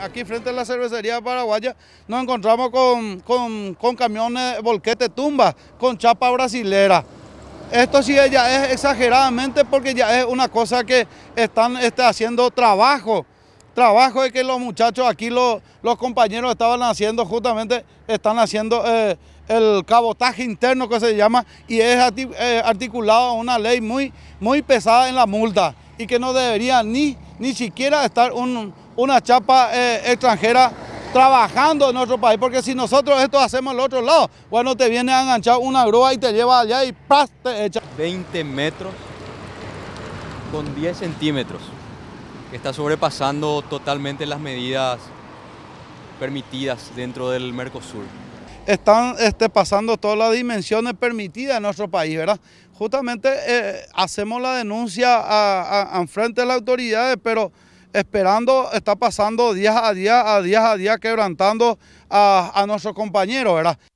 Aquí frente a la cervecería paraguaya nos encontramos con, camiones volquete tumba, con chapa brasilera. Esto sí ya es exageradamente porque ya es una cosa que están este, haciendo trabajo. Trabajo es que los muchachos aquí, los, compañeros estaban haciendo justamente, están haciendo eh, el cabotaje interno que se llama y es eh, articulado una ley muy, muy pesada en la multa y que no debería ni, ni siquiera estar una chapa eh, extranjera trabajando en nuestro país, porque si nosotros esto hacemos al otro lado, bueno, te viene a enganchar una grúa y te lleva allá y ¡pras! te echa. 20 metros con 10 centímetros, que está sobrepasando totalmente las medidas permitidas dentro del Mercosur están este, pasando todas las dimensiones permitidas en nuestro país, ¿verdad? Justamente eh, hacemos la denuncia a, a, a de las autoridades, pero esperando, está pasando día a día, a día a día, quebrantando a, a nuestros compañeros, ¿verdad?